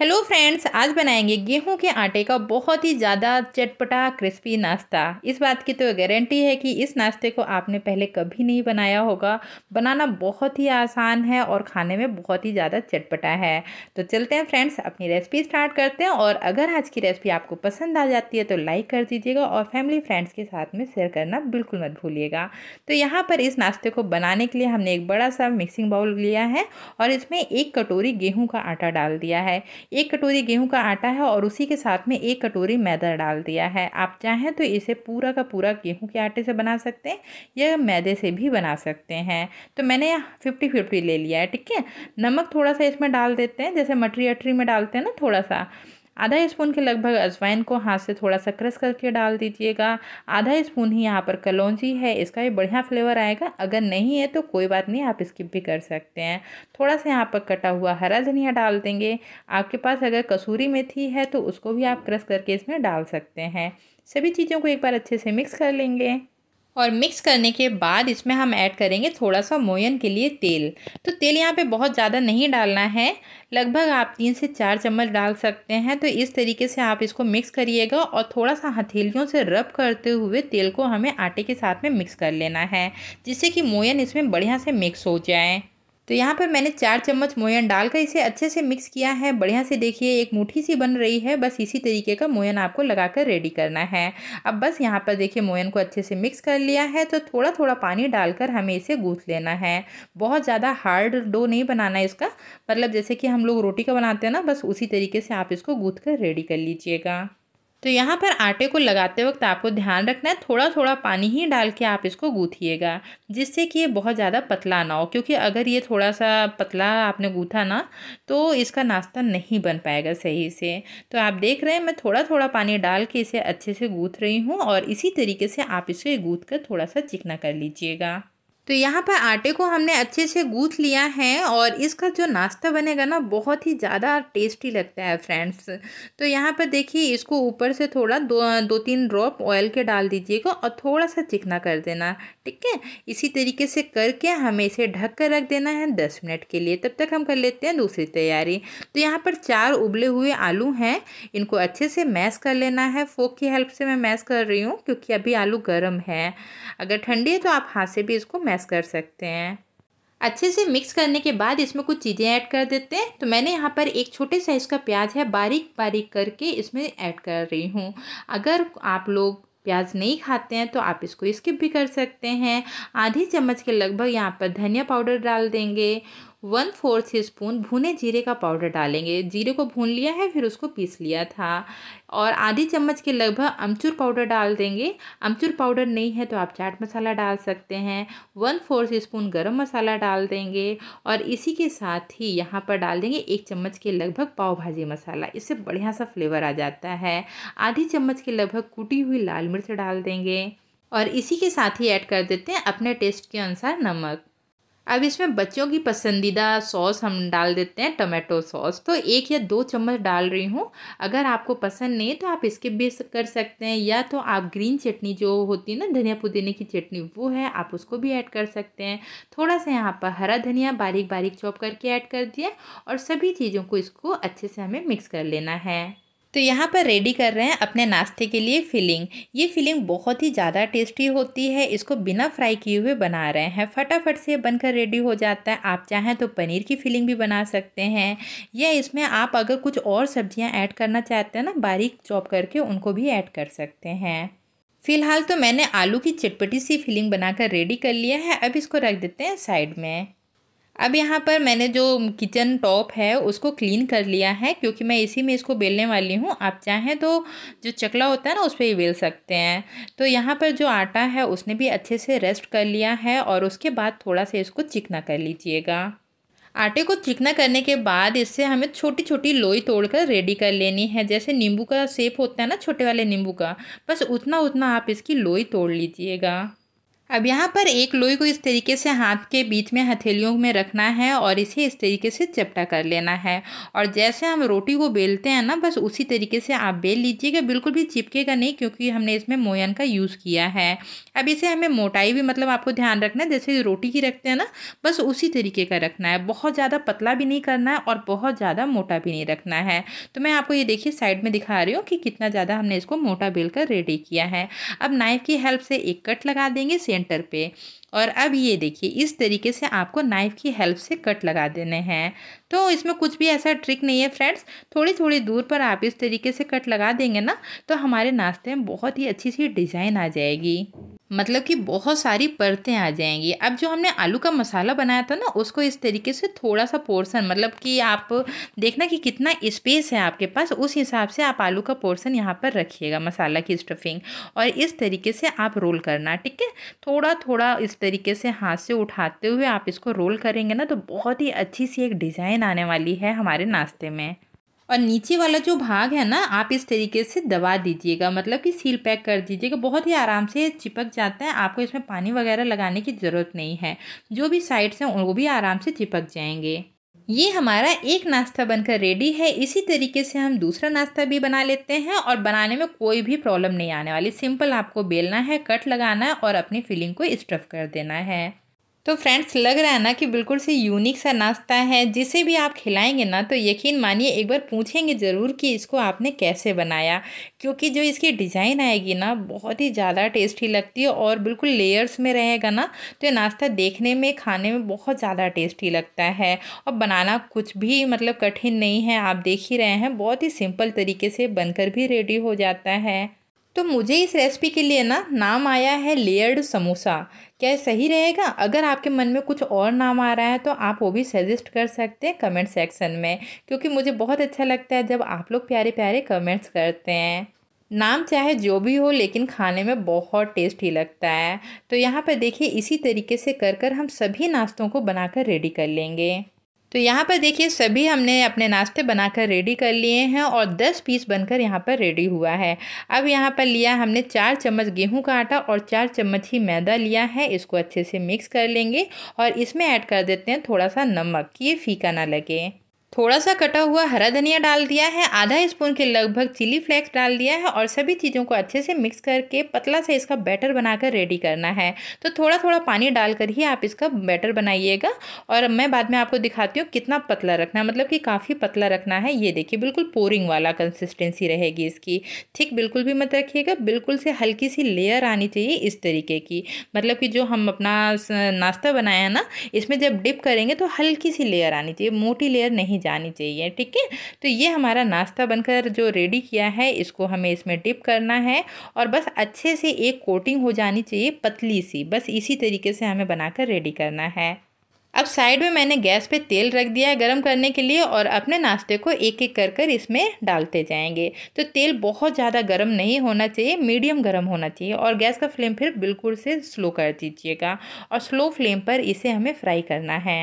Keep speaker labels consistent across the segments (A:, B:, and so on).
A: hello friends आज बनाएंगे गेहूं के आटे का बहुत ही ज़्यादा चटपटा क्रिस्पी नाश्ता इस बात की तो गारंटी है कि इस नाश्ते को आपने पहले कभी नहीं बनाया होगा बनाना बहुत ही आसान है और खाने में बहुत ही ज़्यादा चटपटा है तो चलते हैं फ्रेंड्स अपनी रेसिपी स्टार्ट करते हैं और अगर आज की रेसिपी आपको पसंद आ जाती है तो लाइक कर दीजिएगा और फैमिली फ्रेंड्स के साथ में शेयर करना बिल्कुल मत भूलिएगा तो यहाँ पर इस नाश्ते को बनाने के लिए हमने एक बड़ा सा मिक्सिंग बाउल लिया है और इसमें एक कटोरी गेहूँ का आटा डाल दिया है एक कटोरी गेहूं का आटा है और उसी के साथ में एक कटोरी मैदा डाल दिया है आप चाहें तो इसे पूरा का पूरा गेहूं के आटे से बना सकते हैं या मैदे से भी बना सकते हैं तो मैंने फिफ्टी फिफ्टी ले लिया है ठीक है नमक थोड़ा सा इसमें डाल देते हैं जैसे मटरी अटरी में डालते हैं ना थोड़ा सा आधा स्पून के लगभग अजवाइन को हाथ से थोड़ा सा क्रश करके डाल दीजिएगा आधा स्पून ही यहाँ पर कलौजी है इसका भी बढ़िया फ्लेवर आएगा अगर नहीं है तो कोई बात नहीं आप स्किप भी कर सकते हैं थोड़ा सा यहाँ पर कटा हुआ हरा धनिया डाल देंगे आपके पास अगर कसूरी मेथी है तो उसको भी आप क्रश करके इसमें डाल सकते हैं सभी चीज़ों को एक बार अच्छे से मिक्स कर लेंगे और मिक्स करने के बाद इसमें हम ऐड करेंगे थोड़ा सा मोयन के लिए तेल तो तेल यहाँ पे बहुत ज़्यादा नहीं डालना है लगभग आप तीन से चार चम्मच डाल सकते हैं तो इस तरीके से आप इसको मिक्स करिएगा और थोड़ा सा हथेलियों से रब करते हुए तेल को हमें आटे के साथ में मिक्स कर लेना है जिससे कि मोयन इसमें बढ़िया से मिक्स हो जाए तो यहाँ पर मैंने चार चम्मच मोयन डालकर इसे अच्छे से मिक्स किया है बढ़िया से देखिए एक मुठ्ठी सी बन रही है बस इसी तरीके का मोयन आपको लगाकर रेडी करना है अब बस यहाँ पर देखिए मोयन को अच्छे से मिक्स कर लिया है तो थोड़ा थोड़ा पानी डालकर हमें इसे गूँथ लेना है बहुत ज़्यादा हार्ड डो नहीं बनाना है इसका मतलब जैसे कि हम लोग रोटी का बनाते हैं ना बस उसी तरीके से आप इसको गूँथ कर रेडी कर लीजिएगा तो यहाँ पर आटे को लगाते वक्त आपको ध्यान रखना है थोड़ा थोड़ा पानी ही डाल के आप इसको गूँथिएगा जिससे कि ये बहुत ज़्यादा पतला ना हो क्योंकि अगर ये थोड़ा सा पतला आपने गूँथा ना तो इसका नाश्ता नहीं बन पाएगा सही से तो आप देख रहे हैं मैं थोड़ा थोड़ा पानी डाल के इसे अच्छे से गूँथ रही हूँ और इसी तरीके से आप इसे गूँथ कर थोड़ा सा चिकना कर लीजिएगा तो यहाँ पर आटे को हमने अच्छे से गूँथ लिया है और इसका जो नाश्ता बनेगा ना बहुत ही ज़्यादा टेस्टी लगता है फ्रेंड्स तो यहाँ पर देखिए इसको ऊपर से थोड़ा दो दो तीन ड्रॉप ऑयल के डाल दीजिएगा और थोड़ा सा चिकना कर देना ठीक है इसी तरीके से करके हमें इसे ढक कर रख देना है दस मिनट के लिए तब तक हम कर लेते हैं दूसरी तैयारी तो यहाँ पर चार उबले हुए आलू हैं इनको अच्छे से मैस कर लेना है फोक की हेल्प से मैं मैस कर रही हूँ क्योंकि अभी आलू गर्म है अगर ठंडी है तो आप हाथ से भी इसको मैश कर सकते हैं अच्छे से मिक्स करने के बाद इसमें कुछ चीज़ें ऐड कर देते हैं तो मैंने यहाँ पर एक छोटे साइज़ का प्याज है बारीक बारीक करके इसमें ऐड कर रही हूँ अगर आप लोग प्याज नहीं खाते हैं तो आप इसको स्किप भी कर सकते हैं आधी चम्मच के लगभग यहाँ पर धनिया पाउडर डाल देंगे वन फोर्थ स्पून भुने जीरे का पाउडर डालेंगे जीरे को भून लिया है फिर उसको पीस लिया था और आधी चम्मच के लगभग अमचूर पाउडर डाल देंगे अमचूर पाउडर नहीं है तो आप चाट मसाला डाल सकते हैं वन फोर्थ स्पून गरम मसाला डाल देंगे और इसी के साथ ही यहाँ पर डाल देंगे एक चम्मच के लगभग पाव भाजी मसाला इससे बढ़िया सा फ्लेवर आ जाता है आधी चम्मच के लगभग कूटी हुई लाल मिर्च डाल देंगे और इसी के साथ ही ऐड कर देते हैं अपने टेस्ट के अनुसार नमक अब इसमें बच्चों की पसंदीदा सॉस हम डाल देते हैं टमाटो सॉस तो एक या दो चम्मच डाल रही हूँ अगर आपको पसंद नहीं तो आप इसके भी कर सकते हैं या तो आप ग्रीन चटनी जो होती है ना धनिया पुदीने की चटनी वो है आप उसको भी ऐड कर सकते हैं थोड़ा सा यहाँ पर हरा धनिया बारीक बारीक चॉप करके ऐड कर दिया और सभी चीज़ों को इसको अच्छे से हमें मिक्स कर लेना है तो यहाँ पर रेडी कर रहे हैं अपने नाश्ते के लिए फिलिंग ये फिलिंग बहुत ही ज़्यादा टेस्टी होती है इसको बिना फ्राई किए हुए बना रहे हैं फटाफट से बनकर रेडी हो जाता है आप चाहें तो पनीर की फिलिंग भी बना सकते हैं या इसमें आप अगर कुछ और सब्ज़ियाँ ऐड करना चाहते हैं ना बारीक चॉप करके उनको भी ऐड कर सकते हैं फ़िलहाल तो मैंने आलू की चटपटी सी फिलिंग बनाकर रेडी कर लिया है अब इसको रख देते हैं साइड में अब यहाँ पर मैंने जो किचन टॉप है उसको क्लीन कर लिया है क्योंकि मैं इसी में इसको बेलने वाली हूँ आप चाहें तो जो चकला होता है ना उस पर ही बेल सकते हैं तो यहाँ पर जो आटा है उसने भी अच्छे से रेस्ट कर लिया है और उसके बाद थोड़ा सा इसको चिकना कर लीजिएगा आटे को चिकना करने के बाद इससे हमें छोटी छोटी लोई तोड़कर रेडी कर लेनी है जैसे नींबू का सेप होता है ना छोटे वाले नींबू का बस उतना उतना आप इसकी लोई तोड़ लीजिएगा अब यहाँ पर एक लोई को इस तरीके से हाथ के बीच में हथेलियों में रखना है और इसे इस तरीके से चपटा कर लेना है और जैसे हम रोटी को बेलते हैं ना बस उसी तरीके से आप बेल लीजिएगा बिल्कुल भी चिपकेगा नहीं क्योंकि हमने इसमें मोयन का यूज़ किया है अब इसे हमें मोटाई भी मतलब आपको ध्यान रखना है जैसे रोटी की रखते हैं ना बस उसी तरीके का रखना है बहुत ज़्यादा पतला भी नहीं करना है और बहुत ज़्यादा मोटा भी नहीं रखना है तो मैं आपको ये देखिए साइड में दिखा रही हूँ कि कितना ज़्यादा हमने इसको मोटा बेल कर रेडी किया है अब नाइफ़ की हेल्प से एक कट लगा देंगे सेंटर पे और अब ये देखिए इस तरीके से आपको नाइफ़ की हेल्प से कट लगा देने हैं तो इसमें कुछ भी ऐसा ट्रिक नहीं है फ्रेंड्स थोड़ी थोड़ी दूर पर आप इस तरीके से कट लगा देंगे ना तो हमारे नाश्ते में बहुत ही अच्छी सी डिज़ाइन आ जाएगी मतलब कि बहुत सारी परतें आ जाएंगी अब जो हमने आलू का मसाला बनाया था ना उसको इस तरीके से थोड़ा सा पोर्सन मतलब कि आप देखना कि कितना स्पेस है आपके पास उस हिसाब से आप आलू का पोर्सन यहाँ पर रखिएगा मसाला की स्टफिंग और इस तरीके से आप रोल करना ठीक है थोड़ा थोड़ा इस तरीके से हाथ से उठाते हुए आप इसको रोल करेंगे ना तो बहुत ही अच्छी सी एक डिज़ाइन आने वाली है हमारे नाश्ते में और नीचे वाला जो भाग है ना आप इस तरीके से दबा दीजिएगा मतलब कि सील पैक कर दीजिएगा बहुत ही आराम से चिपक जाता है आपको इसमें पानी वगैरह लगाने की ज़रूरत नहीं है जो भी साइड्स हैं वो भी आराम से चिपक जाएंगे ये हमारा एक नाश्ता बनकर रेडी है इसी तरीके से हम दूसरा नाश्ता भी बना लेते हैं और बनाने में कोई भी प्रॉब्लम नहीं आने वाली सिंपल आपको बेलना है कट लगाना है और अपनी फिलिंग को स्टफ़ कर देना है तो फ्रेंड्स लग रहा है ना कि बिल्कुल से यूनिक सा नाश्ता है जिसे भी आप खिलाएंगे ना तो यकीन मानिए एक बार पूछेंगे ज़रूर कि इसको आपने कैसे बनाया क्योंकि जो इसकी डिज़ाइन आएगी ना बहुत ही ज़्यादा टेस्टी लगती है और बिल्कुल लेयर्स में रहेगा ना तो ये नाश्ता देखने में खाने में बहुत ज़्यादा टेस्टी लगता है और बनाना कुछ भी मतलब कठिन नहीं है आप देख ही रहे हैं बहुत ही सिंपल तरीके से बनकर भी रेडी हो जाता है तो मुझे इस रेसिपी के लिए ना नाम आया है लेयर्ड समोसा क्या सही रहेगा अगर आपके मन में कुछ और नाम आ रहा है तो आप वो भी सजेस्ट कर सकते हैं कमेंट सेक्शन में क्योंकि मुझे बहुत अच्छा लगता है जब आप लोग प्यारे प्यारे कमेंट्स करते हैं नाम चाहे जो भी हो लेकिन खाने में बहुत टेस्टी लगता है तो यहाँ पर देखिए इसी तरीके से कर कर हम सभी नाश्तों को बनाकर रेडी कर लेंगे तो यहाँ पर देखिए सभी हमने अपने नाश्ते बनाकर रेडी कर लिए हैं और 10 पीस बनकर यहाँ पर रेडी हुआ है अब यहाँ पर लिया हमने चार चम्मच गेहूं का आटा और चार चम्मच ही मैदा लिया है इसको अच्छे से मिक्स कर लेंगे और इसमें ऐड कर देते हैं थोड़ा सा नमक ये फीका ना लगे थोड़ा सा कटा हुआ हरा धनिया डाल दिया है आधा स्पून के लगभग चिली फ्लेक्स डाल दिया है और सभी चीज़ों को अच्छे से मिक्स करके पतला सा इसका बैटर बनाकर रेडी करना है तो थोड़ा थोड़ा पानी डालकर ही आप इसका बैटर बनाइएगा और मैं बाद में आपको दिखाती हूँ कितना पतला रखना है मतलब कि काफ़ी पतला रखना है ये देखिए बिल्कुल पोरिंग वाला कंसिस्टेंसी रहेगी इसकी ठीक बिल्कुल भी मत रखिएगा बिल्कुल से हल्की सी लेयर आनी चाहिए इस तरीके की मतलब कि जो हम अपना नाश्ता बनाया ना इसमें जब डिप करेंगे तो हल्की सी लेयर आनी चाहिए मोटी लेयर नहीं जानी चाहिए ठीक है तो ये हमारा नाश्ता बनकर जो रेडी किया है इसको हमें इसमें डिप करना है और बस अच्छे से एक कोटिंग हो जानी चाहिए पतली सी बस इसी तरीके से हमें बनाकर रेडी करना है अब साइड में मैंने गैस पे तेल रख दिया है गर्म करने के लिए और अपने नाश्ते को एक एक कर कर इसमें डालते जाएंगे तो तेल बहुत ज़्यादा गर्म नहीं होना चाहिए मीडियम गर्म होना चाहिए और गैस का फ्लेम फिर बिल्कुल से स्लो कर दीजिएगा और स्लो फ्लेम पर इसे हमें फ्राई करना है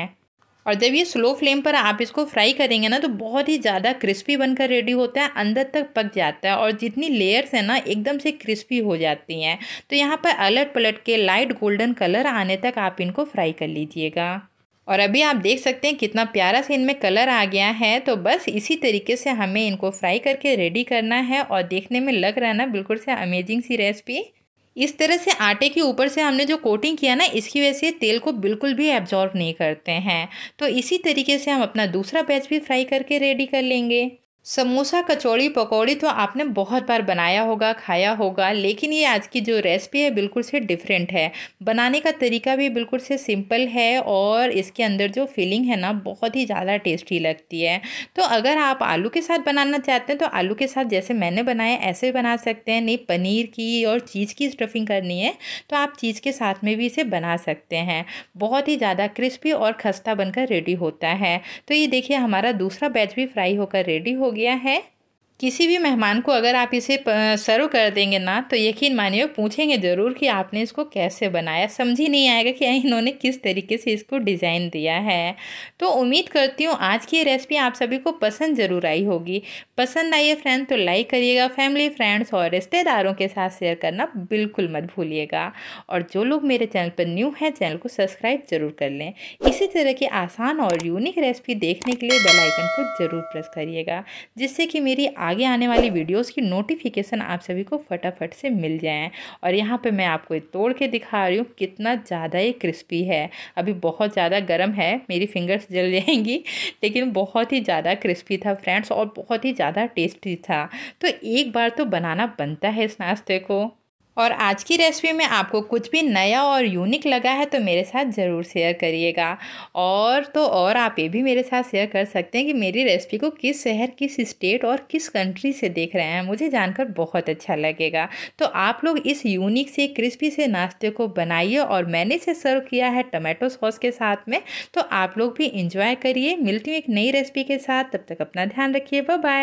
A: और जब ये स्लो फ्लेम पर आप इसको फ्राई करेंगे ना तो बहुत ही ज़्यादा क्रिस्पी बनकर रेडी होता है अंदर तक पक जाता है और जितनी लेयर्स हैं ना एकदम से क्रिस्पी हो जाती हैं तो यहाँ पर अलट पलट के लाइट गोल्डन कलर आने तक आप इनको फ्राई कर लीजिएगा और अभी आप देख सकते हैं कितना प्यारा से इनमें कलर आ गया है तो बस इसी तरीके से हमें इनको फ्राई करके रेडी करना है और देखने में लग रहा है ना बिल्कुल से अमेजिंग सी रेसिपी इस तरह से आटे के ऊपर से हमने जो कोटिंग किया ना इसकी वजह से तेल को बिल्कुल भी एब्जॉर्व नहीं करते हैं तो इसी तरीके से हम अपना दूसरा बैच भी फ्राई करके रेडी कर लेंगे समोसा कचौड़ी पकौड़ी तो आपने बहुत बार बनाया होगा खाया होगा लेकिन ये आज की जो रेसिपी है बिल्कुल से डिफरेंट है बनाने का तरीका भी बिल्कुल से सिंपल है और इसके अंदर जो फीलिंग है ना बहुत ही ज़्यादा टेस्टी लगती है तो अगर आप आलू के साथ बनाना चाहते हैं तो आलू के साथ जैसे मैंने बनाया ऐसे बना सकते हैं नहीं पनीर की और चीज़ की स्टफिंग करनी है तो आप चीज़ के साथ में भी इसे बना सकते हैं बहुत ही ज़्यादा क्रिस्पी और खस्ता बनकर रेडी होता है तो ये देखिए हमारा दूसरा बैच भी फ्राई होकर रेडी हो गया है किसी भी मेहमान को अगर आप इसे सर्व कर देंगे ना तो यकीन मानिए पूछेंगे ज़रूर कि आपने इसको कैसे बनाया समझ ही नहीं आएगा कि इन्होंने किस तरीके से इसको डिज़ाइन दिया है तो उम्मीद करती हूँ आज की रेसिपी आप सभी को पसंद ज़रूर आई होगी पसंद आई है फ्रेंड तो लाइक करिएगा फैमिली फ्रेंड्स और रिश्तेदारों के साथ शेयर करना बिल्कुल मत भूलिएगा और जो लोग मेरे चैनल पर न्यू हैं चैनल को सब्सक्राइब ज़रूर कर लें इसी तरह की आसान और यूनिक रेसिपी देखने के लिए बेलाइकन को ज़रूर प्रेस करिएगा जिससे कि मेरी आगे आने वाली वीडियोज़ की नोटिफिकेशन आप सभी को फटाफट से मिल जाए और यहाँ पर मैं आपको तोड़ के दिखा रही हूँ कितना ज़्यादा ये क्रिस्पी है अभी बहुत ज़्यादा गर्म है मेरी फिंगर्स जल जाएंगी लेकिन बहुत ही ज़्यादा क्रिस्पी था फ्रेंड्स और बहुत ही ज़्यादा टेस्टी था तो एक बार तो बनाना बनता है इस नाश्ते को और आज की रेसिपी में आपको कुछ भी नया और यूनिक लगा है तो मेरे साथ ज़रूर शेयर करिएगा और तो और आप ये भी मेरे साथ शेयर कर सकते हैं कि मेरी रेसिपी को किस शहर किस स्टेट और किस कंट्री से देख रहे हैं मुझे जानकर बहुत अच्छा लगेगा तो आप लोग इस यूनिक से क्रिस्पी से नाश्ते को बनाइए और मैंने इसे सर्व किया है टमाटो सॉस के साथ में तो आप लोग भी इंजॉय करिए मिलती हूँ एक नई रेसिपी के साथ तब तक अपना ध्यान रखिए बाय